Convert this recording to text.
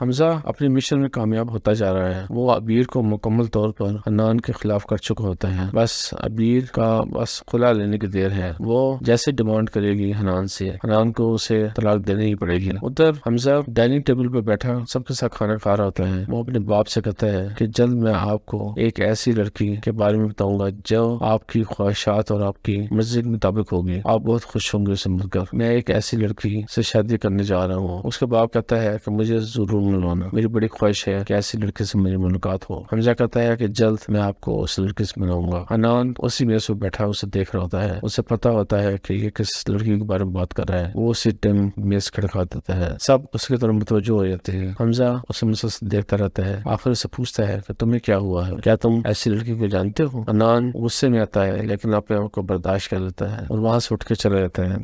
हमजा अपने मिशन में कामयाब होता जा रहा है वो अबीर को मुकम्मल तौर पर हनान के खिलाफ कर चुका होता है बस अबीर का बस खुला लेने की देर है वो जैसे डिमांड करेगी हनान से हनान को उसे तलाक देनी ही पड़ेगी उधर हमजा डाइनिंग टेबल पर बैठा सबके साथ खाना खा रहा होता है वो अपने बाप से कहता है की जल्द मैं आपको एक ऐसी लड़की के बारे में बताऊंगा जो आपकी ख्वाहिशात और आपकी मर्जी के मुताबिक होगी आप बहुत खुश होंगे उसे मिलकर मैं एक ऐसी लड़की से शादी करने जा रहा हूँ उसके बाप कहता है की मुझे जरूर मिलवाना मेरी बड़ी ख्वाहिश है कि ऐसी लड़की से मेरी मुलाकात हो हमजा कहता है कि जल्द मैं आपको उस लड़की से मिलाऊंगा अनान उसी में पर बैठा उसे देख रहा होता है उसे पता होता है कि ये किस लड़की के बारे में बात कर रहा है वो उसी टाइम मेज खड़का देता है सब उसकी तरफ मुतवजो हो जाते हैं हमजा उसे मुझसे देखता रहता है आखिर उसे पूछता है की तुम्हें क्या हुआ है क्या तुम ऐसी लड़की को जानते हो अनान गुस्से में आता है लेकिन अपने आप को बर्दाश्त कर लेता है और वहां से उठ के चले जाते हैं